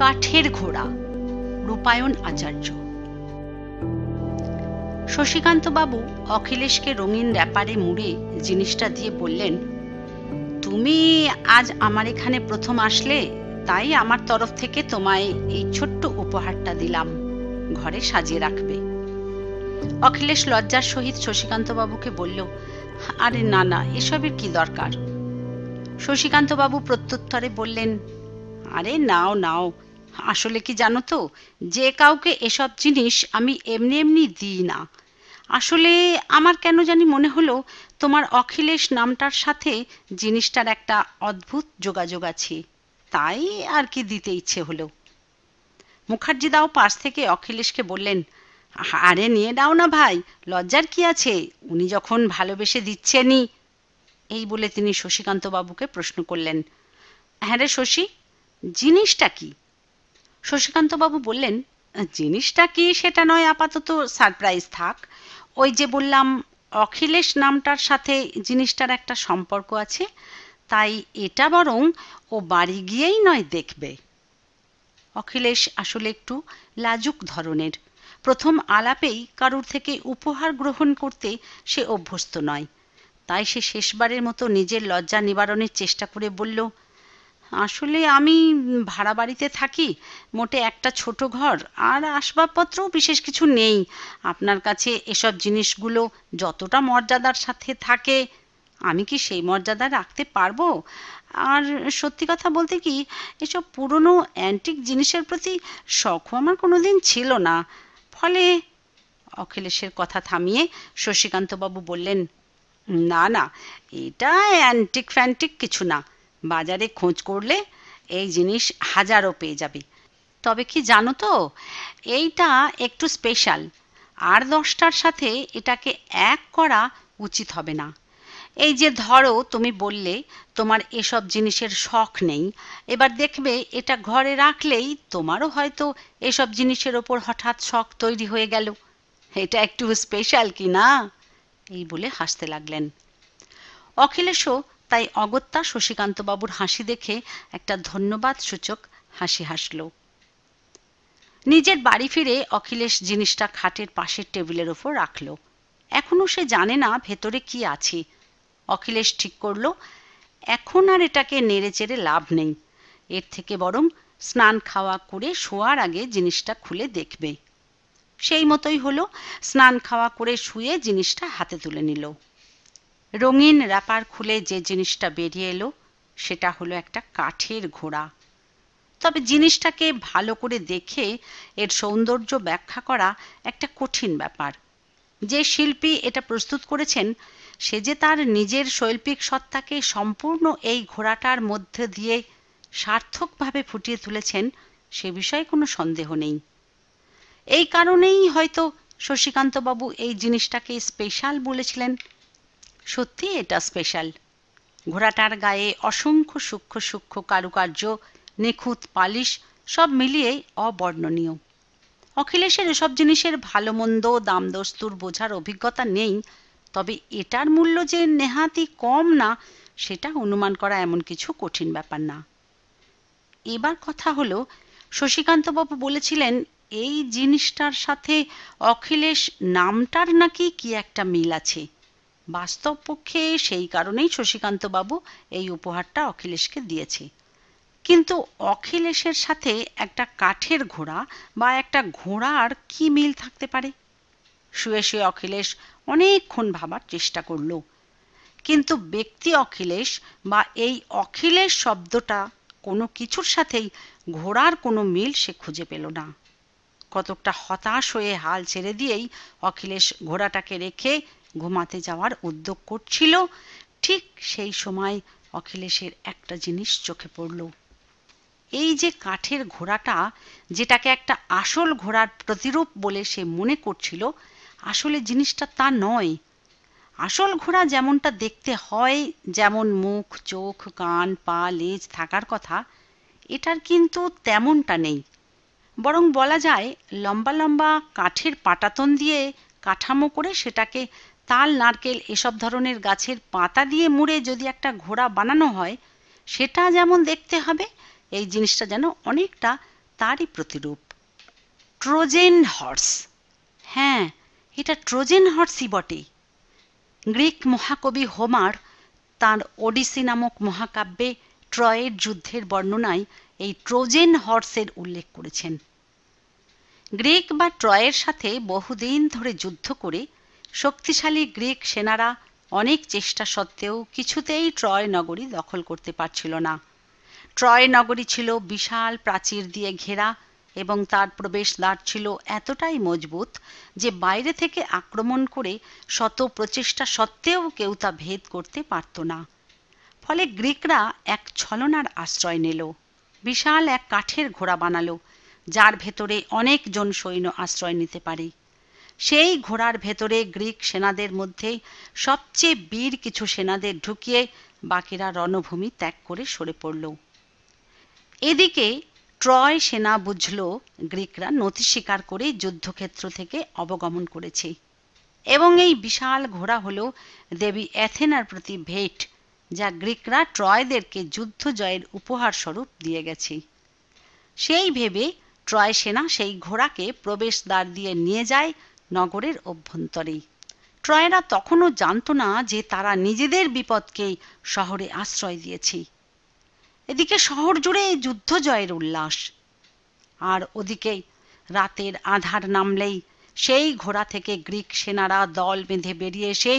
কাঠের ঘোড়া রূপায়ণ আচার্য বাবু অখিলেশকে রঙিন ব্যাপারে মুড়ে জিনিসটা দিয়ে বললেন তুমি আজ আমার এখানে প্রথম আসলে তাই আমার তরফ থেকে তোমায় এই ছোট্ট উপহারটা দিলাম ঘরে সাজিয়ে রাখবে অখিলেশ লজ্জার সহিত শশীকান্তবাবুকে বলল আরে না না এসবের কি দরকার শশীকান্ত বাবু প্রত্যুত্তরে বললেন আরে নাও নাও আসলে কি জানো তো যে কাউকে এসব জিনিস আমি এমনি এমনি দিই না আসলে আমার কেন জানি মনে হলো তোমার অখিলেশ নামটার সাথে জিনিসটার একটা অদ্ভুত যোগাযোগ আছে তাই আর কি দিতে ইচ্ছে হলো মুখার্জি দাও পাশ থেকে অখিলেশকে বললেন আরে নিয়ে নাও না ভাই লজ্জার কি আছে উনি যখন ভালোবেসে দিচ্ছেনই এই বলে তিনি শশীকান্তবাবুকে প্রশ্ন করলেন হ্যাঁ রে শশী জিনিসটা কি শশীকান্তবাবু বললেন জিনিসটা কি সেটা নয় আপাতত সারপ্রাইজ থাক ওই যে বললাম অখিলেশ নামটার সাথে জিনিসটার একটা সম্পর্ক আছে তাই এটা বরং ও বাড়ি গিয়েই নয় দেখবে অখিলেশ আসলে একটু লাজুক ধরনের প্রথম আলাপেই কারুর থেকে উপহার গ্রহণ করতে সে অভ্যস্ত নয় তাই সে শেষবারের মতো নিজের লজ্জা নিবারণের চেষ্টা করে বলল আসলে আমি ভাড়া বাড়িতে থাকি মোটে একটা ছোট ঘর আর আসবাবপত্রও বিশেষ কিছু নেই আপনার কাছে এসব জিনিসগুলো যতটা মর্যাদার সাথে থাকে আমি কি সেই মর্যাদা রাখতে পারবো আর সত্যি কথা বলতে কি এসব পুরনো অ্যান্টিক জিনিসের প্রতি শখও আমার কোনোদিন ছিল না ফলে অখিলেশের কথা থামিয়ে শশীকান্তবাবু বললেন না না এটা অ্যান্টিক ফ্যান্টিক কিছু না বাজারে খোঁজ করলে এই জিনিস হাজারও পেয়ে যাবে তবে কি জানো তো এইটা একটু স্পেশাল আর দশটার সাথে এটাকে এক করা উচিত হবে না এই যে ধরো তুমি বললে তোমার এসব জিনিসের শখ নেই এবার দেখবে এটা ঘরে রাখলেই তোমারও হয়তো এসব জিনিসের ওপর হঠাৎ শখ তৈরি হয়ে গেল এটা একটু স্পেশাল কি না এই বলে হাসতে লাগলেন অখিলেশও তাই অগত্যা শশীকান্তবাবুর হাসি দেখে একটা ধন্যবাদ সূচক হাসি হাসল নিজের বাড়ি ফিরে অখিলেশ জিনিসটা খাটের পাশের টেবিলের ওপর রাখল এখনও সে জানে না ভেতরে কি আছে অখিলেশ ঠিক করল এখন আর এটাকে নেড়ে চেড়ে লাভ নেই এর থেকে বরং স্নান খাওয়া করে শোয়ার আগে জিনিসটা খুলে দেখবে সেই মতোই হলো স্নান খাওয়া করে শুয়ে জিনিসটা হাতে তুলে নিল রঙিন র্যাপার খুলে যে জিনিসটা বেরিয়ে এলো সেটা হলো একটা কাঠের ঘোড়া তবে জিনিসটাকে ভালো করে দেখে এর সৌন্দর্য ব্যাখ্যা করা একটা কঠিন ব্যাপার যে শিল্পী এটা প্রস্তুত করেছেন সে যে তার নিজের শৈল্পিক সত্তাকে সম্পূর্ণ এই ঘোড়াটার মধ্যে দিয়ে সার্থকভাবে ফুটিয়ে তুলেছেন সে বিষয়ে কোনো সন্দেহ নেই এই কারণেই হয়তো শশীকান্তবাবু এই জিনিসটাকে স্পেশাল বলেছিলেন সত্যি এটা স্পেশাল ঘোড়াটার গায়ে অসংখ্য সূক্ষ্ম সূক্ষ্ম কারুকার্য নিখুঁত পালিশ সব মিলিয়ে অবর্ণনীয় অখিলেশের এসব জিনিসের ভালো মন্দ দামদস্তুর বোঝার অভিজ্ঞতা নেই তবে এটার মূল্য যে নেহাতি কম না সেটা অনুমান করা এমন কিছু কঠিন ব্যাপার না এবার কথা হল শশীকান্তবাবু বলেছিলেন এই জিনিসটার সাথে অখিলেশ নামটার নাকি কি একটা মিল আছে বাস্তব পক্ষে সেই কারণেই শশীকান্তবাবু এই উপহারটা অখিলেশকে দিয়েছে কিন্তু অখিলেশের সাথে একটা কাঠের ঘোড়া বা একটা ঘোড়ার কি মিল থাকতে পারে শুয়ে শুয়ে অখিলেশ অনেকক্ষণ ভাবার চেষ্টা করল কিন্তু ব্যক্তি অখিলেশ বা এই অখিলেশ শব্দটা কোনো কিছুর সাথেই ঘোড়ার কোনো মিল সে খুঁজে পেল না কতকটা হতাশ হয়ে হাল ছেড়ে দিয়েই অখিলেশ ঘোড়াটাকে রেখে ঘুমাতে যাওয়ার উদ্যোগ করছিল ঠিক সেই সময় অখিলেশের একটা জিনিস চোখে পড়ল এই যে কাঠের ঘোড়াটা যেটাকে একটা আসল ঘোড়ার প্রতিরূপ বলে সে মনে করছিল আসলে জিনিসটা তা নয় আসল ঘোড়া যেমনটা দেখতে হয় যেমন মুখ চোখ কান পা লেজ থাকার কথা এটার কিন্তু তেমনটা নেই বরং বলা যায় লম্বা লম্বা কাঠের পাটাতন দিয়ে কাঠামো করে সেটাকে তাল নারকেল এসব ধরনের গাছের পাতা দিয়ে মুড়ে যদি একটা ঘোড়া বানানো হয় সেটা যেমন দেখতে হবে এই জিনিসটা যেন অনেকটা তারই প্রতিরূপ ট্রোজেন হর্স হ্যাঁ এটা ট্রোজেন হর্সই বটে গ্রিক মহাকবি হোমার তার ওডিসি নামক মহাকাব্যে ট্রয়ের যুদ্ধের বর্ণনায় এই ট্রোজেন হর্সের উল্লেখ করেছেন গ্রিক বা ট্রয়ের সাথে বহুদিন ধরে যুদ্ধ করে শক্তিশালী গ্রিক সেনারা অনেক চেষ্টা সত্ত্বেও কিছুতেই ট্রয় নগরী দখল করতে পারছিল না ট্রয় নগরী ছিল বিশাল প্রাচীর দিয়ে ঘেরা এবং তার প্রবেশদ্বার ছিল এতটাই মজবুত যে বাইরে থেকে আক্রমণ করে শত প্রচেষ্টা সত্ত্বেও কেউ তা ভেদ করতে পারত না ফলে গ্রিকরা এক ছলনার আশ্রয় নিল বিশাল এক কাঠের ঘোড়া বানালো যার ভেতরে অনেকজন সৈন্য আশ্রয় নিতে পারে সেই ঘোড়ার ভেতরে গ্রিক সেনাদের মধ্যে সবচেয়ে বীর কিছু সেনাদের ঢুকিয়ে বাকিরা রণভূমি ত্যাগ করে সরে পড়ল এদিকে ট্রয় সেনা বুঝল গ্রিকরা নথি স্বীকার করে যুদ্ধক্ষেত্র থেকে অবগমন করেছে এবং এই বিশাল ঘোড়া হল দেবী অ্যাথেনার প্রতি ভেট যা গ্রিকরা ট্রয়দেরকে যুদ্ধ জয়ের উপহার স্বরূপ দিয়ে গেছে সেই ভেবে ট্রয় সেনা সেই ঘোড়াকে প্রবেশদ্বার দিয়ে নিয়ে যায় নগরের অভ্যন্তরেই ট্রয়েরা তখনও জানত না যে তারা নিজেদের বিপদকেই শহরে আশ্রয় দিয়েছে এদিকে শহর জুড়ে যুদ্ধ জয়ের উল্লাস আর ওদিকে রাতের আধার নামলেই সেই ঘোড়া থেকে গ্রিক সেনারা দল বেঁধে বেরিয়ে এসে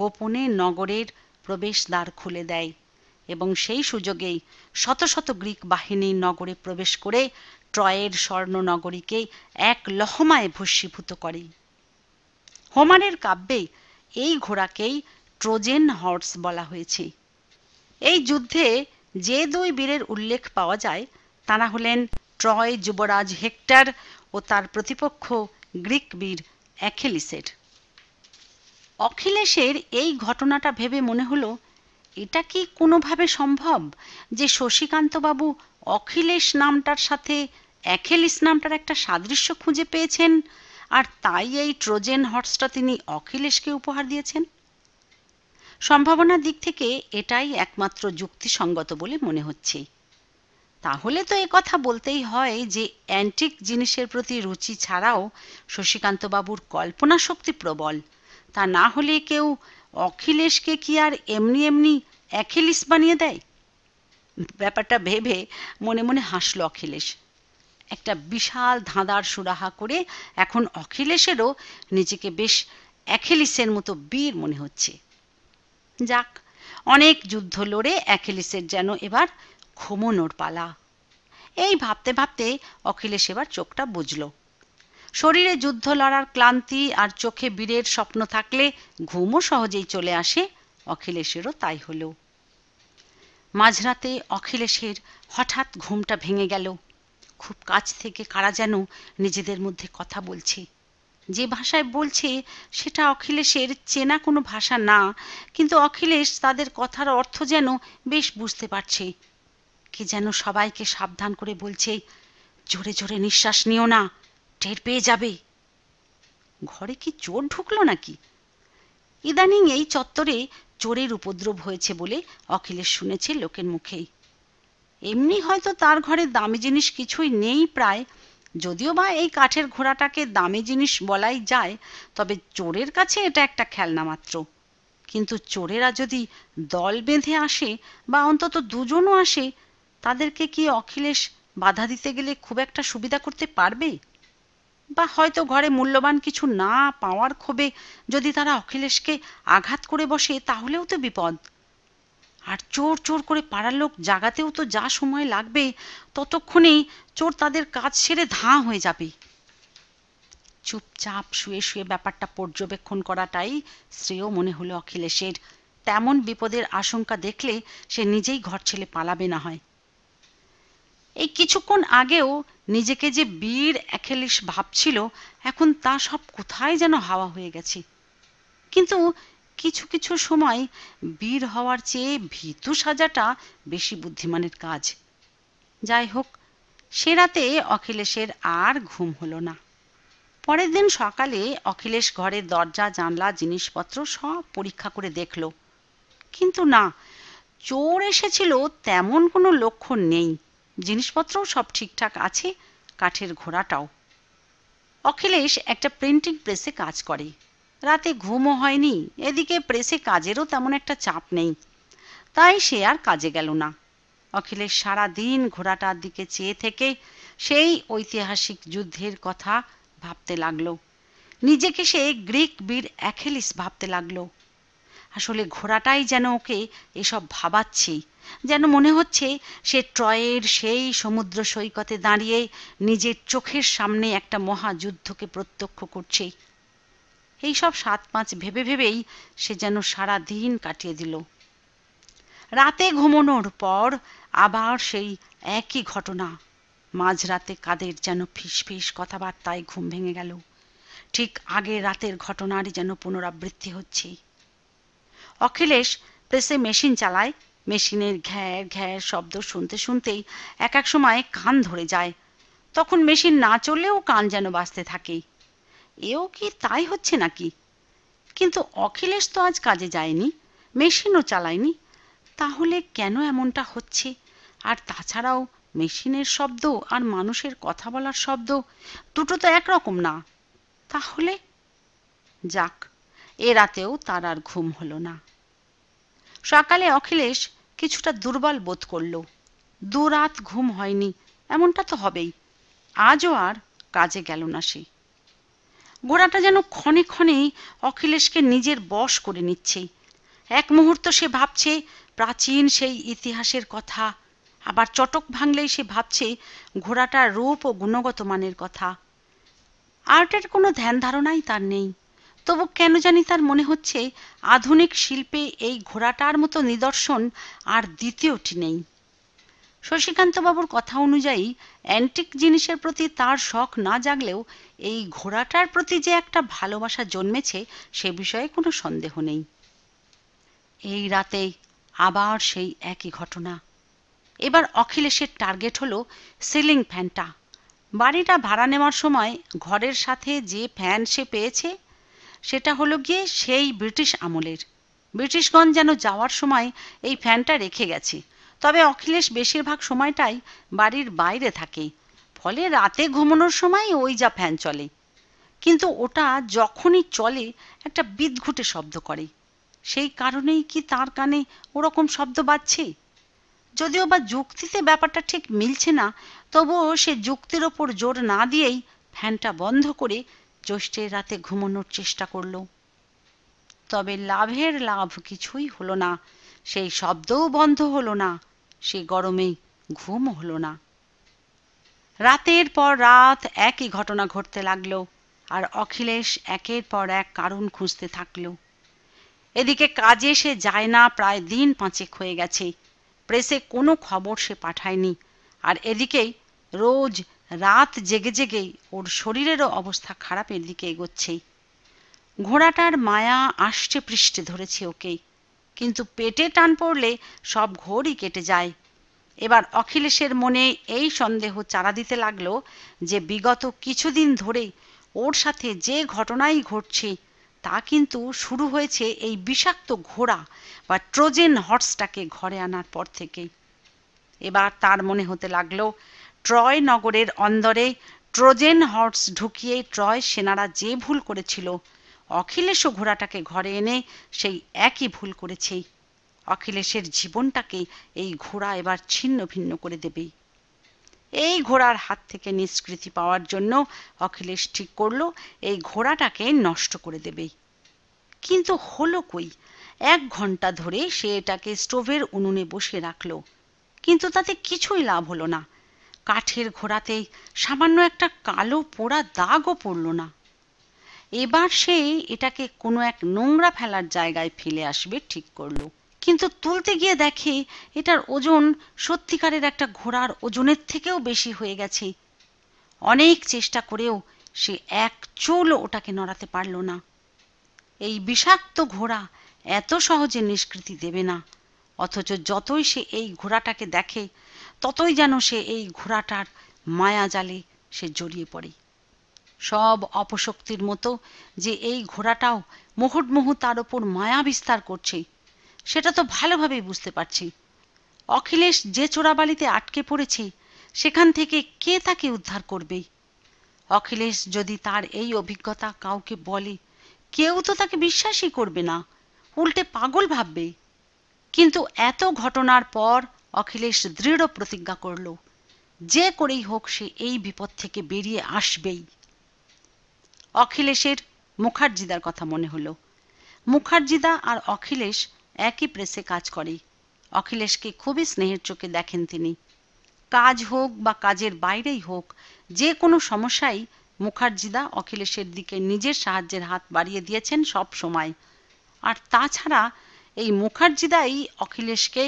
গোপনে নগরের প্রবেশদ্বার খুলে দেয় এবং সেই সুযোগেই শত শত গ্রিক বাহিনী নগরে প্রবেশ করে ট্রয়ের স্বর্ণনগরীকে এক লহমায় ভস্মীভূত করে হোমারের কাব্যে এই ঘোড়াকেই ট্রোজেন হর্স বলা হয়েছে এই যুদ্ধে যে দুই বীরের উল্লেখ পাওয়া যায় তারা হলেন ট্রয় যুবরাজ হেক্টর ও তার প্রতিপক্ষ গ্রিক বীর অ্যাখেলিসের অখিলেশের এই ঘটনাটা ভেবে মনে হলো এটা কি কোনোভাবে সম্ভব যে শশীকান্তবাবু অখিলেশ নামটার সাথে অ্যাখেলিস নামটার একটা সাদৃশ্য খুঁজে পেয়েছেন আর তাই এই ট্রোজেন হর্সটা তিনি অখিলেশকে উপহার দিয়েছেন সম্ভাবনার দিক থেকে এটাই একমাত্র যুক্তিসঙ্গত বলে মনে হচ্ছে তাহলে তো এ কথা বলতেই হয় যে অ্যান্টিক জিনিসের প্রতি রুচি ছাড়াও শশীকান্তবাবুর কল্পনা শক্তি প্রবল তা না হলে কেউ অখিলেশকে কি আর এমনি এমনি অ্যাখিলিস বানিয়ে দেয় ব্যাপারটা ভেবে মনে মনে হাসল অখিলেশ একটা বিশাল ধাঁধার সুরাহা করে এখন অখিলেশেরও নিজেকে বেশ অ্যাখিলিসের মতো বীর মনে হচ্ছে যাক অনেক যুদ্ধ লড়ে অ্যাখিলিসের যেন এবার ঘুমনোর পালা এই ভাবতে ভাবতে অখিলেশ এবার চোখটা বুঝল শরীরে যুদ্ধ লড়ার ক্লান্তি আর চোখে বীরের স্বপ্ন থাকলে ঘুমও সহজেই চলে আসে অখিলেশেরও তাই হলো মাঝরাতে অখিলেশের হঠাৎ ঘুমটা ভেঙে গেল খুব কাছ থেকে কারা যেন নিজেদের মধ্যে কথা বলছে যে ভাষায় বলছে সেটা অখিলেশের চেনা কোনো ভাষা না কিন্তু অখিলেশ তাদের কথার অর্থ যেন বেশ বুঝতে পারছে কে যেন সবাইকে সাবধান করে বলছে জোরে জোরে নিঃশ্বাস নিও না টের পেয়ে যাবে ঘরে কি চোর ঢুকলো নাকি ইদানিং এই চত্বরে চোরের উপদ্রব হয়েছে বলে অখিলেশ শুনেছে লোকের মুখেই এমনি হয়তো তার ঘরে দামি জিনিস কিছুই নেই প্রায় যদিও বা এই কাঠের ঘোড়াটাকে দামি জিনিস বলাই যায় তবে চোরের কাছে এটা একটা খেলনা মাত্র কিন্তু চোরেরা যদি দল বেঁধে আসে বা অন্তত দুজনও আসে তাদেরকে কি অখিলেশ বাধা দিতে গেলে খুব একটা সুবিধা করতে পারবে বা হয়তো ঘরে মূল্যবান কিছু না পাওয়ার ক্ষোভে যদি তারা অখিলেশকে আঘাত করে বসে তাহলেও তো বিপদ আর চোর চোর করে পাড়ার লোক জাগাতেও তো যা সময় লাগবে ততক্ষণেই চোর তাদের কাজ সেরে ধাঁ হয়ে যাবে চুপচাপ শুয়ে শুয়ে ব্যাপারটা পর্যবেক্ষণ করাটাই শ্রেয় মনে হলো অখিলেশের তেমন বিপদের আশঙ্কা দেখলে সে নিজেই ঘর ছেলে পালাবে না হয় এই কিছুক্ষণ আগেও নিজেকে যে বীর একেলিশ ভাবছিল এখন তা সব কোথায় যেন হাওয়া হয়ে গেছে কিন্তু কিছু কিছু সময় বীর হওয়ার চেয়ে ভীতু সাজাটা বেশি বুদ্ধিমানের কাজ যাই হোক সে রাতে অখিলেশের আর ঘুম হলো না পরের দিন সকালে অখিলেশ ঘরের দরজা জানলা জিনিসপত্র সব পরীক্ষা করে দেখল কিন্তু না চোর এসেছিল তেমন কোনো লক্ষণ নেই জিনিসপত্র সব ঠিকঠাক আছে কাঠের ঘোড়াটাও অখিলেশ একটা প্রিন্টিং প্রেসে কাজ করে রাতে ঘুমও হয়নি এদিকে প্রেসে কাজেরও তেমন একটা চাপ নেই তাই সে আর কাজে গেল না অখিলের সারা দিন ঘোড়াটার দিকে চেয়ে থেকে সেই ঐতিহাসিক যুদ্ধের কথা ভাবতে লাগলো নিজেকে সে গ্রিক বীর অ্যাখেলিস ভাবতে লাগলো আসলে ঘোড়াটাই যেন ওকে এসব ভাবাচ্ছে যেন মনে হচ্ছে সে ট্রয়ের সেই সমুদ্র সৈকতে দাঁড়িয়ে নিজের চোখের সামনে একটা মহাযুদ্ধকে প্রত্যক্ষ করছে এই সব সাত পাঁচ ভেবে ভেবেই সে যেন সারা দিন কাটিয়ে দিল রাতে ঘুমনোর পর আবার সেই একই ঘটনা মাঝরাতে কাদের যেন ফিসফিস কথাবার্তায় ঘুম ভেঙে গেল ঠিক আগের রাতের ঘটনারই যেন পুনরাবৃত্তি হচ্ছে অখিলেশ প্রেসে মেশিন চালায় মেশিনের ঘ্যার ঘ্যার শব্দ শুনতে শুনতেই এক এক সময় কান ধরে যায় তখন মেশিন না চললেও কান যেন বাঁচতে থাকে এও কি তাই হচ্ছে নাকি কিন্তু অখিলেশ তো আজ কাজে যায়নি মেশিনও চালায়নি তাহলে কেন এমনটা হচ্ছে আর তাছাড়াও মেশিনের শব্দ আর মানুষের কথা বলার শব্দ দুটো তো একরকম না তাহলে যাক এ রাতেও তার আর ঘুম হলো না সকালে অখিলেশ কিছুটা দুর্বল বোধ করল দু রাত ঘুম হয়নি এমনটা তো হবেই আজও আর কাজে গেল না সে গোড়াটা যেন ক্ষণে ক্ষণেই অখিলেশকে নিজের বশ করে নিচ্ছে এক মুহূর্ত সে ভাবছে প্রাচীন সেই ইতিহাসের কথা আবার চটক ভাঙলেই সে ভাবছে ঘোড়াটার রূপ ও গুণগত মানের কথা আর্টের কোনো ধ্যান ধারণাই তার নেই তবু কেন জানি তার মনে হচ্ছে আধুনিক শিল্পে এই ঘোড়াটার মতো নিদর্শন আর দ্বিতীয়টি নেই শশীকান্তবাবুর কথা অনুযায়ী অ্যান্টিক জিনিসের প্রতি তার শখ না জাগলেও এই ঘোড়াটার প্রতি যে একটা ভালোবাসা জন্মেছে সে বিষয়ে কোনো সন্দেহ নেই এই রাতে আবার সেই একই ঘটনা এবার অখিলেশের টার্গেট হলো সিলিং ফ্যানটা বাড়িটা ভাড়া নেওয়ার সময় ঘরের সাথে যে ফ্যান সে পেয়েছে সেটা হলো গিয়ে সেই ব্রিটিশ আমলের ব্রিটিশগণ যেন যাওয়ার সময় এই ফ্যানটা রেখে গেছে তবে অখিলেশ বেশিরভাগ সময়টাই বাড়ির বাইরে থাকে ফলে রাতে ঘুমানোর সময় ওই যা ফ্যান চলে কিন্তু ওটা যখনই চলে একটা বিদঘুটে শব্দ করে সেই কারণেই কি তার কানে ওরকম শব্দ বাজছে যদিও বা যুক্তিতে ব্যাপারটা ঠিক মিলছে না তবুও সে যুক্তির ওপর জোর না দিয়েই ফ্যানটা বন্ধ করে জ্যৈষ্ঠের রাতে ঘুমানোর চেষ্টা করল তবে লাভের লাভ কিছুই হলো না সেই শব্দও বন্ধ হলো না সে গরমে ঘুম হল না রাতের পর রাত একই ঘটনা ঘটতে লাগলো আর অখিলেশ একের পর এক কারণ খুঁজতে থাকল এদিকে কাজে সে যায় না প্রায় দিন পাঁচেক হয়ে গেছে প্রেসে কোনো খবর সে পাঠায়নি আর এদিকেই রোজ রাত জেগে জেগেই ওর শরীরেরও অবস্থা খারাপের দিকে এগোচ্ছে ঘোড়াটার মায়া আষ্টে পৃষ্ঠে ধরেছে ওকে কিন্তু পেটে টান পড়লে সব ঘোরই কেটে যায় এবার অখিলেশের মনে এই সন্দেহ চারা দিতে লাগলো যে বিগত কিছুদিন ধরেই ওর সাথে যে ঘটনাই ঘটছে তা কিন্তু শুরু হয়েছে এই বিষাক্ত ঘোড়া বা ট্রোজেন হর্সটাকে ঘরে আনার পর থেকেই এবার তার মনে হতে লাগলো ট্রয় নগরের অন্দরে ট্রোজেন হর্স ঢুকিয়ে ট্রয় সেনারা যে ভুল করেছিল অখিলেশও ঘোড়াটাকে ঘরে এনে সেই একই ভুল করেছে অখিলেশের জীবনটাকে এই ঘোড়া এবার ছিন্ন ভিন্ন করে দেবে এই ঘোড়ার হাত থেকে নিষ্কৃতি পাওয়ার জন্য অখিলেশ ঠিক করলো এই ঘোড়াটাকে নষ্ট করে দেবে কিন্তু হলো কই এক ঘন্টা ধরে সে এটাকে স্টোভের উনুনে বসে রাখল কিন্তু তাতে কিছুই লাভ হলো না কাঠের ঘোড়াতে সামান্য একটা কালো পোড়া দাগও পড়ল না এবার সে এটাকে কোনো এক নোংরা ফেলার জায়গায় ফেলে আসবে ঠিক করলো কিন্তু তুলতে গিয়ে দেখে এটার ওজন সত্যিকারের একটা ঘোড়ার ওজনের থেকেও বেশি হয়ে গেছে অনেক চেষ্টা করেও সে এক চুল ওটাকে নড়াতে পারল না এই বিষাক্ত ঘোড়া এত সহজে নিষ্কৃতি দেবে না অথচ যতই সে এই ঘোড়াটাকে দেখে ততই যেন সে এই ঘোড়াটার মায়া জালে সে জড়িয়ে পড়ে সব অপশক্তির মতো যে এই ঘোড়াটাও মুহুর্মুহু তার ওপর মায়া বিস্তার করছে সেটা তো ভালোভাবেই বুঝতে পারছি অখিলেশ যে চোরাবালিতে আটকে পড়েছে সেখান থেকে কে তাকে উদ্ধার করবে অখিলেশ যদি তার এই অভিজ্ঞতা কাউকে বলে কেউ তো তাকে বিশ্বাসই করবে না উল্টে পাগল ভাববে কিন্তু এত ঘটনার পর অখিলেশ দৃঢ় প্রতিজ্ঞা করল যে করেই হোক সে এই বিপদ থেকে বেরিয়ে আসবেই অখিলেশের মুখার্জিদার কথা মনে হলো মুখার্জিদা আর অখিলেশ একই প্রেসে কাজ করে অখিলেশকে খুবই স্নেহের চোখে দেখেন তিনি কাজ হোক বা কাজের বাইরেই হোক যে কোনো সমস্যাই মুখার্জিদা অখিলেশের দিকে নিজের সাহায্যের হাত বাড়িয়ে দিয়েছেন সব সময় আর তাছাড়া এই মুখার্জিদাই অখিলেশকে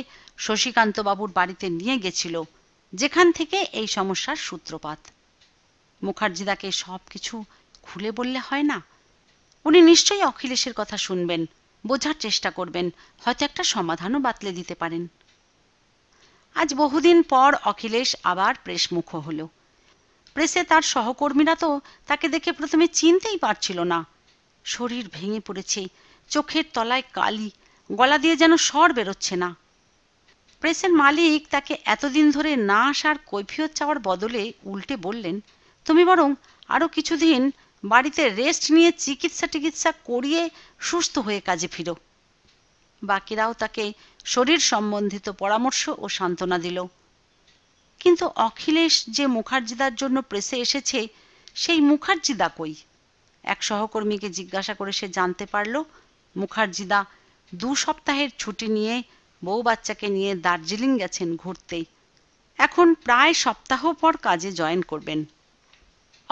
শশীকান্তবাবুর বাড়িতে নিয়ে গেছিল যেখান থেকে এই সমস্যার সূত্রপাত মুখার্জিদাকে সব কিছু খুলে বললে হয় না উনি নিশ্চয়ই অখিলেশের কথা শুনবেন বোঝার চেষ্টা করবেন হয়তো একটা সমাধানও বাতলে দিতে পারেন আজ বহুদিন পর অখিলেশ আবার প্রেসমুখ হল প্রেসে তার সহকর্মীরা তো তাকে দেখে প্রথমে চিনতেই পারছিল না শরীর ভেঙে পড়েছে চোখের তলায় কালি গলা দিয়ে যেন স্বর বেরোচ্ছে না প্রেসের মালিক তাকে এতদিন ধরে না আসার কৈফিয়ত চাওয়ার বদলে উল্টে বললেন তুমি বরং আরও কিছুদিন বাড়িতে রেস্ট নিয়ে চিকিৎসা টিকিৎসা করিয়ে সুস্থ হয়ে কাজে ফিরো বাকিরাও তাকে শরীর সম্বন্ধিত পরামর্শ ও সান্ত্বনা দিল কিন্তু অখিলেশ যে মুখার্জিদার জন্য প্রেসে এসেছে সেই মুখার্জিদা কই এক সহকর্মীকে জিজ্ঞাসা করে সে জানতে পারল মুখার্জিদা দু সপ্তাহের ছুটি নিয়ে বউ বাচ্চাকে নিয়ে দার্জিলিং গেছেন ঘুরতে এখন প্রায় সপ্তাহ পর কাজে জয়েন করবেন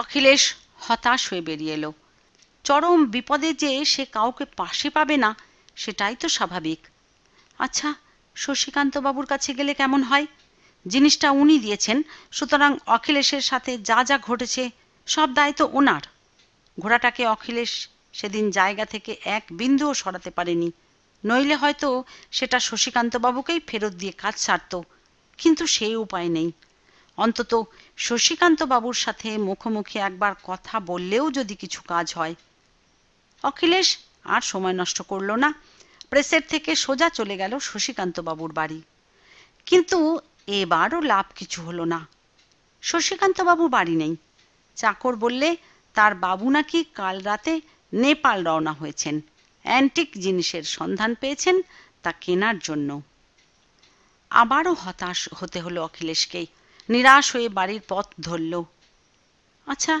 অখিলেশ হতাশ হয়ে বেরিয়ে এলো চরম বিপদে যে সে কাউকে পাশে পাবে না সেটাই তো স্বাভাবিক আচ্ছা শশীকান্তবাবুর কাছে গেলে কেমন হয় জিনিসটা উনি দিয়েছেন সুতরাং অখিলেশের সাথে যা যা ঘটেছে সব দায় তো ওনার ঘোড়াটাকে অখিলেশ সেদিন জায়গা থেকে এক বিন্দুও সরাতে পারেনি নইলে হয়তো সেটা শশীকান্তবাবুকেই ফেরত দিয়ে কাজ সারত কিন্তু সেই উপায় নেই অন্তত শশীকান্তবাবুর সাথে মুখোমুখি একবার কথা বললেও যদি কিছু কাজ হয় অখিলেশ আর সময় নষ্ট করল না প্রেসের থেকে সোজা চলে গেল শশীকান্তবাবুর বাড়ি কিন্তু এবারও লাভ কিছু হলো না শশীকান্তবাবু বাড়ি নেই চাকর বললে তার বাবু নাকি কাল রাতে নেপাল রওনা হয়েছেন অ্যান্টিক জিনিসের সন্ধান পেয়েছেন তা কেনার জন্য আবারও হতাশ হতে হলো অখিলেশকেই নিরাশ হয়ে বাড়ির পথ ধরল আচ্ছা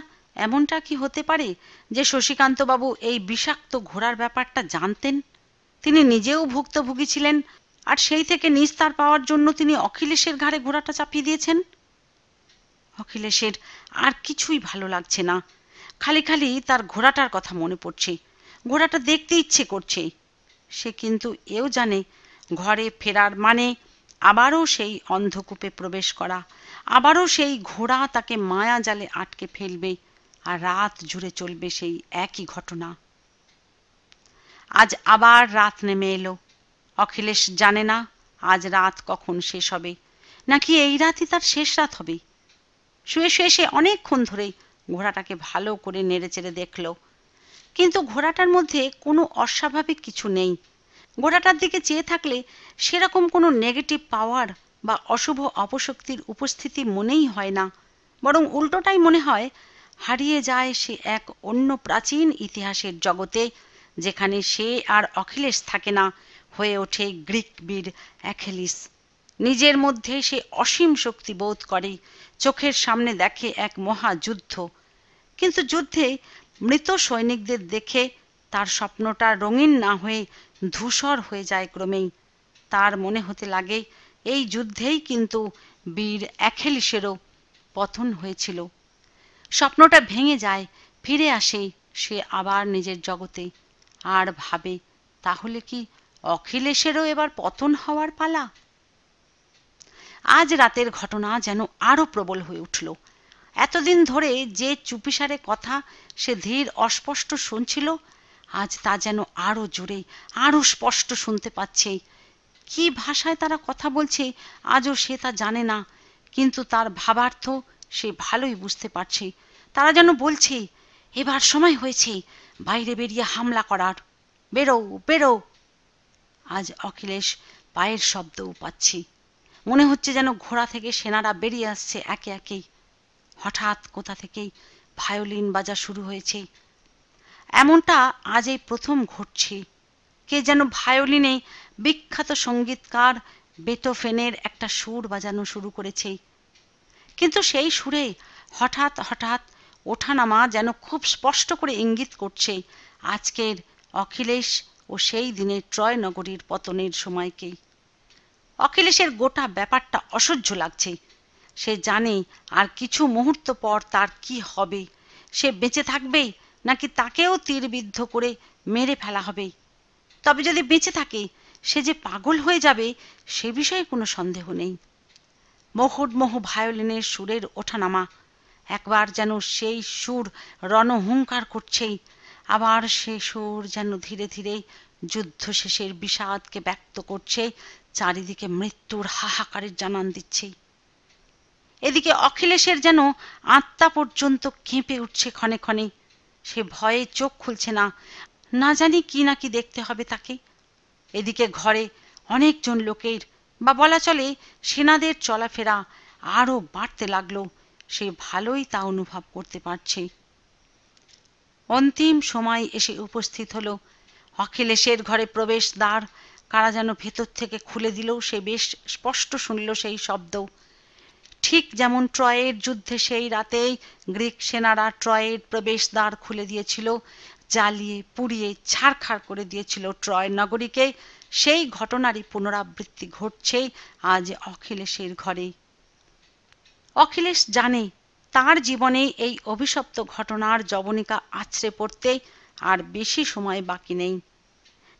এমনটা কি হতে পারে যে শশীকান্তবাবু এই বিষাক্ত ঘোড়ার ব্যাপারটা জানতেন তিনি নিজেও ভুক্তভোগী ছিলেন আর সেই থেকে নিস্তার পাওয়ার জন্য তিনি অখিলেশের ঘাড়ে ঘোড়াটা চাপিয়ে দিয়েছেন অখিলেশের আর কিছুই ভালো লাগছে না খালি খালি তার ঘোড়াটার কথা মনে পড়ছে ঘোড়াটা দেখতে ইচ্ছে করছে সে কিন্তু এও জানে ঘরে ফেরার মানে আবারও সেই অন্ধকূপে প্রবেশ করা আবারও সেই ঘোড়া তাকে মায়া জালে আটকে ফেলবে আর রাত জুড়ে চলবে সেই একই ঘটনা আজ আবার রাত নেমে এলো অখিলেশ জানে না আজ রাত কখন শেষ হবে নাকি এই রাতই তার শেষ রাত হবে শুয়ে শুয়ে সে অনেকক্ষণ ধরে ঘোড়াটাকে ভালো করে নেড়েচেড়ে দেখল কিন্তু ঘোড়াটার মধ্যে কোনো অস্বাভাবিক কিছু নেই ঘোড়াটার দিকে চেয়ে থাকলে সেরকম কোনো নেগেটিভ পাওয়ার বা অশুভ অপশক্তির উপস্থিতি মনেই হয় না বরং উল্টোটাই মনে হয় হারিয়ে যায় সে এক অন্য প্রাচীন ইতিহাসের জগতে যেখানে সে আর অখিলেশ থাকে না হয়ে ওঠে গ্রিক বীর অ্যাখেলিস নিজের মধ্যে সে অসীম শক্তি বোধ করে চোখের সামনে দেখে এক মহাযুদ্ধ কিন্তু যুদ্ধে মৃত সৈনিকদের দেখে তার স্বপ্নটা রঙিন না হয়ে ধূসর হয়ে যায় ক্রমেই তার মনে হতে লাগে এই যুদ্ধেই কিন্তু বীর অ্যাখেলিসেরও পতন হয়েছিল স্বপ্নটা ভেঙে যায় ফিরে আসে সে আবার নিজের জগতে আর ভাবে তাহলে কি অখিলেশেরও এবার পতন হওয়ার পালা আজ রাতের ঘটনা যেন আরও প্রবল হয়ে উঠল এতদিন ধরে যে চুপিসারে কথা সে ধীর অস্পষ্ট শুনছিল আজ তা যেন আরও জোরে আরও স্পষ্ট শুনতে পাচ্ছে কি ভাষায় তারা কথা বলছে আজও সে তা জানে না কিন্তু তার ভাবার্থ সে ভালোই বুঝতে পারছে তারা যেন বলছে এবার সময় হয়েছে বাইরে বেরিয়ে হামলা করার বেরো বেরো আজ অখিলেশ পায়ের শব্দও পাচ্ছি মনে হচ্ছে যেন ঘোড়া থেকে সেনারা বেরিয়ে আসছে একে একেই হঠাৎ কোথা থেকেই ভায়োলিন বাজা শুরু হয়েছে এমনটা আজ এই প্রথম ঘটছে কে যেন ভায়োলিনে বিখ্যাত সঙ্গীতকার বেটোফেনের একটা সুর বাজানো শুরু করেছে কিন্তু সেই সুরে হঠাৎ হঠাৎ ওঠানামা যেন খুব স্পষ্ট করে ইঙ্গিত করছে আজকের অখিলেশ ও সেই দিনের ট্রয় নগরীর পতনের সময়কেই অখিলেশের গোটা ব্যাপারটা অসহ্য লাগছে সে জানে আর কিছু মুহূর্ত পর তার কি হবে সে বেঁচে থাকবে নাকি তাকেও তীরবিদ্ধ করে মেরে ফেলা হবে তবে যদি বেঁচে থাকে সে যে পাগল হয়ে যাবে সে বিষয়ে কোনো সন্দেহ নেই মোহ ভায়োলিনের সুরের ওঠানামা একবার যেন সেই সুর রণহুঙ্কার করছেই আবার সে সুর যেন ধীরে ধীরে যুদ্ধ শেষের বিষাদকে ব্যক্ত করছে চারিদিকে মৃত্যুর হাহাকারের জানান দিচ্ছে এদিকে অখিলেশের যেন আত্মা পর্যন্ত কেঁপে উঠছে ক্ষণে ক্ষণে সে ভয়ে চোখ খুলছে না না জানি কি না কি দেখতে হবে তাকে এদিকে ঘরে অনেকজন লোকের বা বলা চলে সেনাদের চলাফেরা আরও বাড়তে লাগলো সে ভালোই তা অনুভব করতে পারছে অন্তিম সময় এসে উপস্থিত হল অখিলেশের ঘরে প্রবেশ দ্বার কারা যেন ভেতর থেকে খুলে দিল সে বেশ স্পষ্ট শুনল সেই শব্দ ঠিক যেমন ট্রয়ের যুদ্ধে সেই রাতেই গ্রিক সেনারা ট্রয়ের প্রবেশ দ্বার খুলে দিয়েছিল জ্বালিয়ে পুড়িয়ে ছাড়খাড় করে দিয়েছিল ট্রয় নগরীকে সেই ঘটনারই পুনরাবৃত্তি ঘটছে আজ অখিলেশের ঘরে অখিলেশ জানে তার জীবনে এই অভিশপ্ত ঘটনার জবনিকা আছড়ে পড়তে আর বেশি সময় বাকি নেই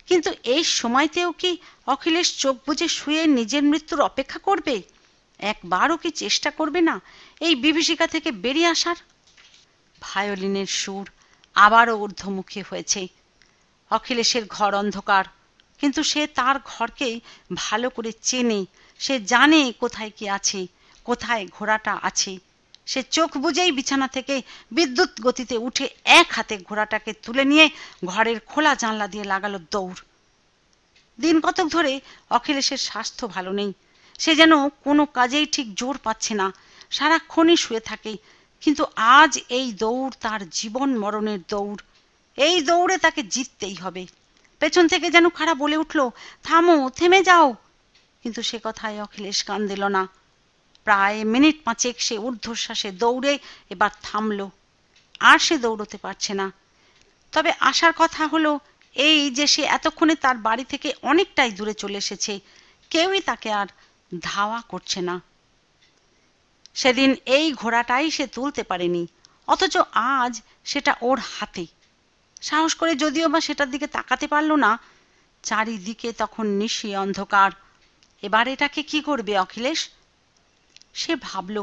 কিন্তু এই সময়তেও কি অখিলেশ চোখ বুঝে শুয়ে নিজের মৃত্যুর অপেক্ষা করবে একবারও কি চেষ্টা করবে না এই বিভীষিকা থেকে বেরিয়ে আসার ভায়োলিনের সুর আবারও ঊর্ধ্বমুখী হয়েছে অখিলেশের ঘর অন্ধকার কিন্তু সে তার ঘরকেই ভালো করে চেনে সে জানে কোথায় কি আছে কোথায় ঘোড়াটা আছে সে চোখ বুঝেই বিছানা থেকে বিদ্যুৎ গতিতে উঠে এক হাতে ঘোড়াটাকে তুলে নিয়ে ঘরের খোলা জানলা দিয়ে লাগালো দৌড় দিন কতক ধরে অখিলেশের স্বাস্থ্য ভালো নেই সে যেন কোনো কাজেই ঠিক জোর পাচ্ছে না সারাক্ষণই শুয়ে থাকে কিন্তু আজ এই দৌড় তার জীবন মরণের দৌড় এই দৌড়ে তাকে জিততেই হবে পেছন থেকে যেন খাড়া বলে উঠল থামো থেমে যাও কিন্তু সে কথায় অখিলেশ কান দিল না প্রায় মিনিট পাঁচেক সে ঊর্ধ্বশ্বাসে দৌড়ে এবার থামল আর সে দৌড়তে পারছে না তবে আসার কথা হলো এই যে সে এতক্ষণে তার বাড়ি থেকে অনেকটাই দূরে চলে এসেছে কেউই তাকে আর ধাওয়া করছে না সেদিন এই ঘোড়াটাই সে তুলতে পারেনি অথচ আজ সেটা ওর হাতে সাহস করে যদিও বা সেটার দিকে তাকাতে পারল না চারিদিকে তখন নিশি অন্ধকার এবার এটাকে কি করবে অখিলেশ সে ভাবল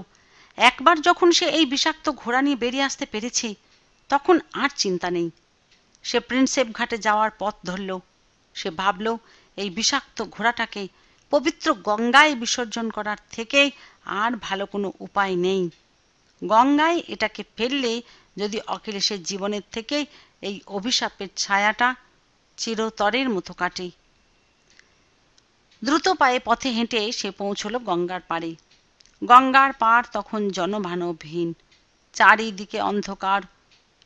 একবার যখন সে এই বিষাক্ত ঘোড়া নিয়ে বেরিয়ে আসতে পেরেছে তখন আর চিন্তা নেই সে প্রিন্সেপ ঘাটে যাওয়ার পথ ধরল সে ভাবল এই বিষাক্ত ঘোড়াটাকে পবিত্র গঙ্গায় বিসর্জন করার থেকে আর ভালো কোনো উপায় নেই গঙ্গায় এটাকে ফেললে যদি অখিলেশের জীবনের থেকে এই অভিশাপের ছায়াটা চিরতরের মতো কাটে দ্রুত পায়ে পথে হেঁটে সে পৌঁছল গঙ্গার পাড়ে গঙ্গার পাড় তখন জনমানবহীন চারিদিকে অন্ধকার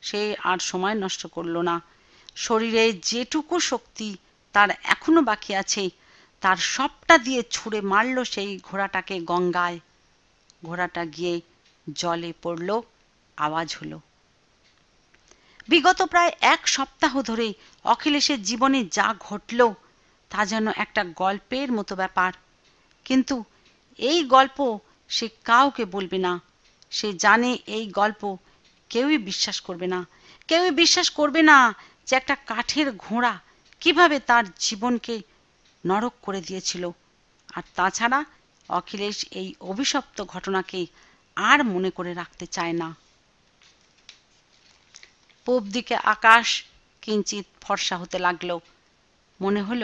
সে আর সময় নষ্ট করল না শরীরে যেটুকু শক্তি তার এখনো বাকি আছে তার সবটা দিয়ে ছুঁড়ে মারল সেই ঘোড়াটাকে গঙ্গায় ঘোড়াটা গিয়ে জলে পড়ল আওয়াজ হলো বিগত প্রায় এক সপ্তাহ ধরে অখিলেশের জীবনে যা ঘটল তা যেন একটা গল্পের মতো ব্যাপার কিন্তু এই গল্প সে কাউকে বলবে না সে জানে এই গল্প কেউই বিশ্বাস করবে না কেউই বিশ্বাস করবে না যে একটা কাঠের ঘোড়া কিভাবে তার জীবনকে নরক করে দিয়েছিল আর তাছাড়া অখিলেশ এই অভিশপ্ত ঘটনাকে আর মনে করে রাখতে চায় না পূব দিকে আকাশ কিঞ্চিত ফর্সা হতে লাগল মনে হল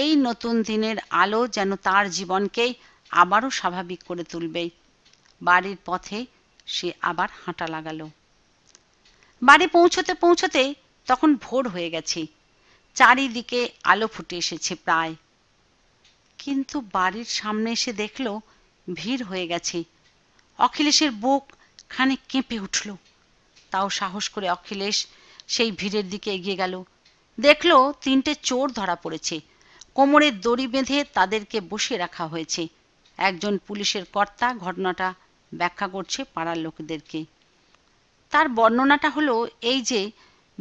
এই নতুন দিনের আলো যেন তার জীবনকে আবারও স্বাভাবিক করে তুলবে বাড়ির পথে সে আবার হাঁটা লাগালো বাড়ি পৌঁছতে পৌঁছতে তখন ভোর হয়ে গেছে চারিদিকে আলো ফুটে এসেছে প্রায় কিন্তু বাড়ির সামনে এসে দেখল ভিড় হয়ে গেছে অখিলেশের বুক খানিক কেঁপে উঠল তাও সাহস করে অখিলেশ সেই ভিড়ের দিকে এগিয়ে গেল দেখল তিনটে চোর ধরা পড়েছে কোমরের দড়ি বেঁধে তাদেরকে বসিয়ে রাখা হয়েছে একজন পুলিশের কর্তা ঘটনাটা ব্যাখ্যা করছে পাড়ার লোকদেরকে তার বর্ণনাটা হলো এই যে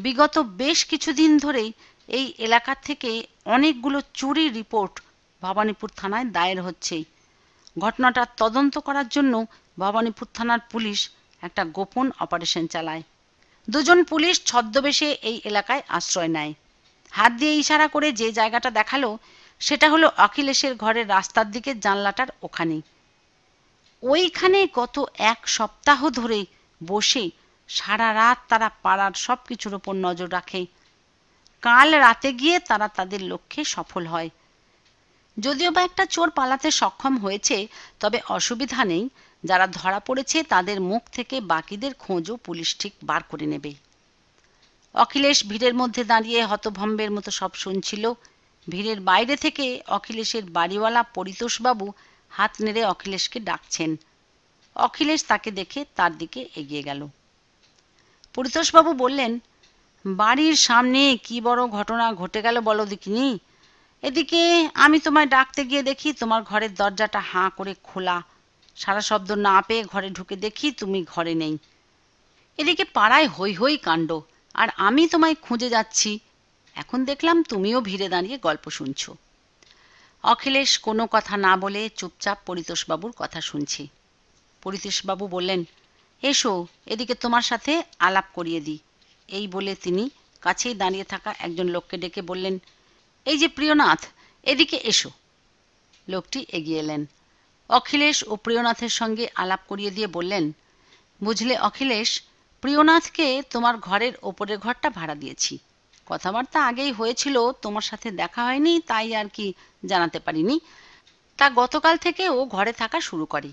বিগত বেশ কিছুদিন ধরেই এই এলাকা থেকে অনেকগুলো চুরি রিপোর্ট ভবানীপুর থানায় দায়ের হচ্ছেই ঘটনাটা তদন্ত করার জন্য ভবানীপুর থানার পুলিশ একটা গোপন অপারেশন চালায় দুজন পুলিশ ছদ্মবেশে এই এলাকায় আশ্রয় নেয় হাত দিয়ে ইশারা করে যে জায়গাটা দেখালো সেটা হলো অখিলেশের ঘরের রাস্তার দিকে জানলাটার ওখানেই ওইখানে গত এক সপ্তাহ ধরে বসে সারা রাত তারা পাড়ার সব কিছুর ওপর নজর রাখে কাল রাতে গিয়ে তারা তাদের লক্ষ্যে সফল হয় যদিও বা একটা চোর পালাতে সক্ষম হয়েছে তবে অসুবিধা নেই যারা ধরা পড়েছে তাদের মুখ থেকে বাকিদের খোঁজও পুলিশ ঠিক বার করে নেবে অখিলেশ ভিড়ের মধ্যে দাঁড়িয়ে হতভম্বের মতো সব শুনছিল ভিড়ের বাইরে থেকে অখিলেশের বাড়িওয়ালা পরিতোষবাবু হাত নেড়ে অখিলেশকে ডাকছেন অখিলেশ তাকে দেখে তার দিকে এগিয়ে গেল পরিতোষবাবু বললেন বাড়ির সামনে কি বড় ঘটনা ঘটে গেল বলো দেখিনি এদিকে আমি তোমায় ডাকতে গিয়ে দেখি তোমার ঘরের দরজাটা হাঁ করে খোলা সারা শব্দ না পেয়ে ঘরে ঢুকে দেখি তুমি ঘরে নেই এদিকে পাড়ায় হই হই কাণ্ড আর আমি তোমায় খুঁজে যাচ্ছি এখন দেখলাম তুমিও ভিড়ে দাঁড়িয়ে গল্প শুনছো অখিলেশ কোনো কথা না বলে চুপচাপ পরিতোষবাবুর কথা শুনছি পরিতোষবাবু বললেন এসো এদিকে তোমার সাথে আলাপ করিয়ে দিই এই বলে তিনি কাছেই দাঁড়িয়ে থাকা একজন লোককে ডেকে বললেন এই যে প্রিয়নাথ এদিকে এসো লোকটি এগিয়ে এলেন অখিলেশ ও প্রিয়নাথের সঙ্গে আলাপ করিয়ে দিয়ে বললেন বুঝলে অখিলেশ প্রিয়নাথকে তোমার ঘরের ওপরের ঘরটা ভাড়া দিয়েছি কথাবার্তা আগেই হয়েছিল তোমার সাথে দেখা হয়নি তাই আর কি জানাতে পারিনি তা গতকাল থেকে ও ঘরে থাকা শুরু করে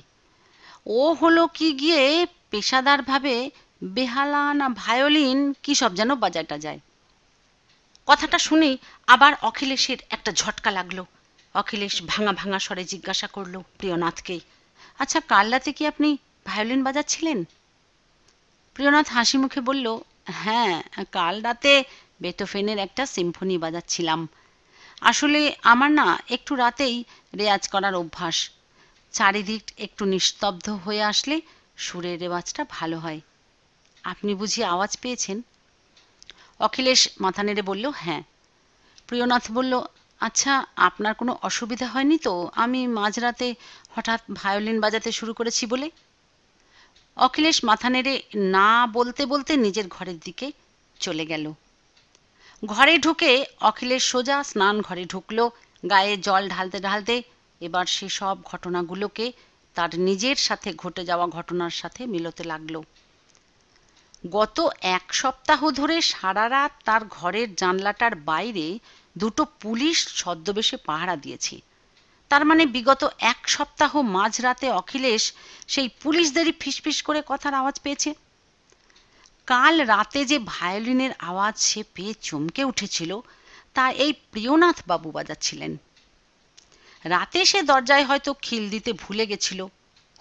ও হলো কি গিয়ে পেশাদারভাবে বেহালা না ভায়োলিন কি সব যেন বাজাটা যায় কথাটা শুনে আবার অখিলেশের একটা ঝটকা লাগলো অখিলেশ ভাঙা ভাঙা স্বরে জিজ্ঞাসা করলো প্রিয়নাথকে আচ্ছা কাল রাতে কি আপনি ভায়োলিন বাজাচ্ছিলেন প্রিয়নাথ হাসি মুখে বলল হ্যাঁ কাল রাতে বেটোফেনের একটা সিম্ফনি বাজাচ্ছিলাম আসলে আমার না একটু রাতেই রেয়াজ করার অভ্যাস চারিদিক একটু নিস্তব্ধ হয়ে আসলে সুরের রেওয়াজটা ভালো হয় আপনি বুঝি আওয়াজ পেয়েছেন অখিলেশ মাথা নেড়ে বলল হ্যাঁ প্রিয়নাথ বলল আচ্ছা আপনার কোনো অসুবিধা হয়নি তো আমি মাঝরাতে হঠাৎ ভায়োলিন বাজাতে শুরু করেছি বলে অখিলেশ মাথা নেড়ে না বলতে বলতে নিজের ঘরের দিকে চলে গেল ঘরে ঢুকে অখিলেশ সোজা স্নান ঘরে ঢুকল গায়ে জল ঢালতে ঢালতে এবার সে সব ঘটনাগুলোকে তার নিজের সাথে ঘটে যাওয়া ঘটনার সাথে মিলতে লাগলো গত এক সপ্তাহ ধরে সারা রাত তার ঘরের জানলাটার বাইরে দুটো পুলিশ ছদ্মবেশে পাহারা দিয়েছে তার মানে বিগত এক সপ্তাহ মাঝরাতে অখিলেশ সেই পুলিশদেরই ফিসফিস করে কথার আওয়াজ পেয়েছে কাল রাতে যে ভায়োলিনের আওয়াজ সে পেয়ে চমকে উঠেছিল তা এই প্রিয়নাথ বাবু বাজাচ্ছিলেন রাতে সে দরজায় হয়তো খিল দিতে ভুলে গেছিল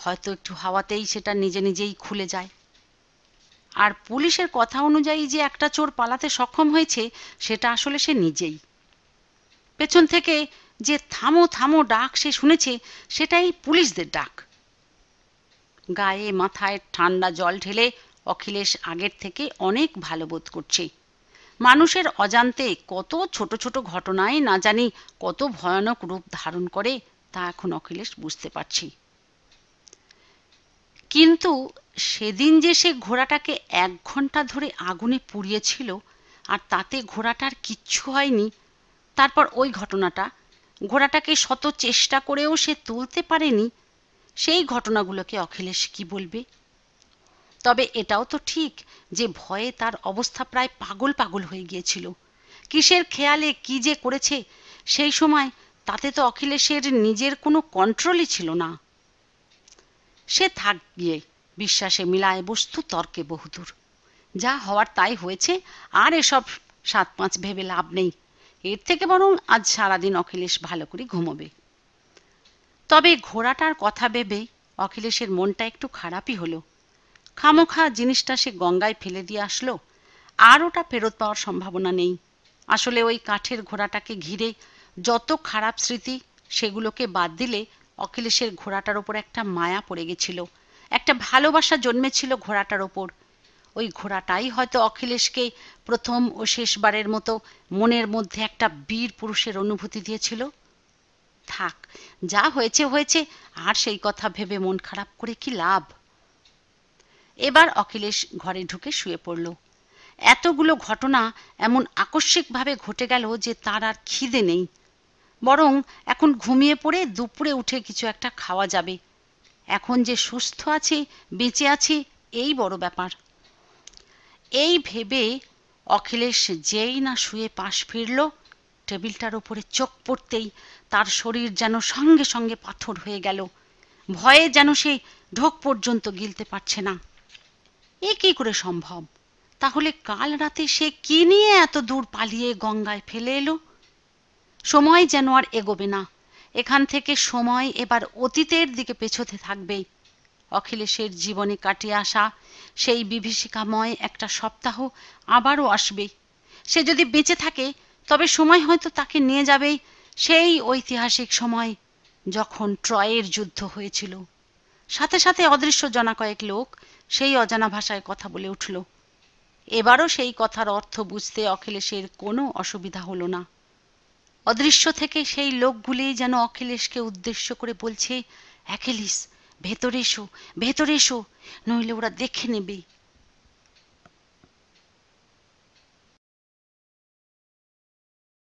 হয়তো একটু হাওয়াতেই সেটা নিজে নিজেই খুলে যায় আর পুলিশের কথা অনুযায়ী যে একটা চোর পালাতে সক্ষম হয়েছে সেটা আসলে সে নিজেই পেছন থেকে যে থামো থামো ডাক সে শুনেছে সেটাই পুলিশদের ডাক গায়ে মাথায় ঠান্ডা জল ঢেলে অখিলেশ আগের থেকে অনেক ভালো বোধ করছে মানুষের অজান্তে কত ছোট ছোট ঘটনায় না জানি কত ভয়ানক রূপ ধারণ করে তা এখন অখিলেশ বুঝতে পারছি কিন্তু সেদিন যে সে ঘোড়াটাকে এক ঘন্টা ধরে আগুনে পুড়িয়েছিল আর তাতে ঘোড়াটার কিচ্ছু হয়নি তারপর ওই ঘটনাটা ঘোড়াটাকে শত চেষ্টা করেও সে তুলতে পারেনি সেই ঘটনাগুলোকে অখিলেশ কি বলবে তবে এটাও তো ঠিক যে ভয়ে তার অবস্থা প্রায় পাগল পাগল হয়ে গিয়েছিল কিসের খেয়ালে কি যে করেছে সেই সময় তাতে তো অখিলেশের নিজের কোনো কন্ট্রোলই ছিল না সে থাক গিয়ে বিশ্বাসে মিলায় বস্তু তর্কে বহুদূর যা হওয়ার তাই হয়েছে আর এসব সাত পাঁচ ভেবে লাভ নেই এর থেকে বরং আজ সারাদিন অখিলেশ ভালো করে ঘুমোবে তবে ঘোড়াটার কথা ভেবেই অখিলেশের মনটা একটু খারাপই হলো খামোখা জিনিসটা সে গঙ্গায় ফেলে দিয়ে আসলো আর ওটা ফেরত পাওয়ার সম্ভাবনা নেই আসলে ওই কাঠের ঘোড়াটাকে ঘিরে যত খারাপ স্মৃতি সেগুলোকে বাদ দিলে অখিলেশের ঘোড়াটার ওপর একটা মায়া পড়ে গেছিল একটা ভালোবাসা জন্মেছিল ঘোড়াটার ওপর ওই ঘোড়াটাই হয়তো অখিলেশকে প্রথম ও শেষবারের মতো মনের মধ্যে একটা বীর পুরুষের অনুভূতি দিয়েছিল থাক যা হয়েছে হয়েছে আর সেই কথা ভেবে মন খারাপ করে কি লাভ এবার অখিলেশ ঘরে ঢুকে শুয়ে পড়ল এতগুলো ঘটনা এমন আকস্মিকভাবে ঘটে গেল যে তার আর খিদে নেই বরং এখন ঘুমিয়ে পড়ে দুপুরে উঠে কিছু একটা খাওয়া যাবে এখন যে সুস্থ আছি বেঁচে আছি এই বড় ব্যাপার এই ভেবে অখিলেশ যেই না শুয়ে পাশ ফিরল টেবিলটার উপরে চোখ পড়তেই তার শরীর যেন সঙ্গে সঙ্গে পাথর হয়ে গেল ভয়ে যেন সে ঢোক পর্যন্ত গিলতে পারছে না এ কি করে সম্ভব তাহলে কাল রাতে সে কি নিয়ে এত দূর পালিয়ে গঙ্গায় ফেলে এলো সময় যেন আর এগোবে না এখান থেকে সময় এবার অতীতের দিকে পেছোতে থাকবে অখিলেশের জীবনে কাটিয়ে আসা সেই বিভীষিকাময় একটা সপ্তাহ আবারও আসবে সে যদি বেঁচে থাকে তবে সময় হয়তো তাকে নিয়ে যাবে সেই ঐতিহাসিক সময় যখন ট্রয়ের যুদ্ধ হয়েছিল সাথে সাথে অদৃশ্য জনা কয়েক লোক সেই অজানা ভাষায় কথা বলে উঠল এবারও সেই কথার অর্থ বুঝতে অখিলেশের কোনো অসুবিধা হলো না অদৃশ্য থেকে সেই লোকগুলি যেন অখিলেশকে উদ্দেশ্য করে বলছে অ্যাখিলিস ভেতরে এসো ভেতরে এসো নইলে ওরা দেখে নেবে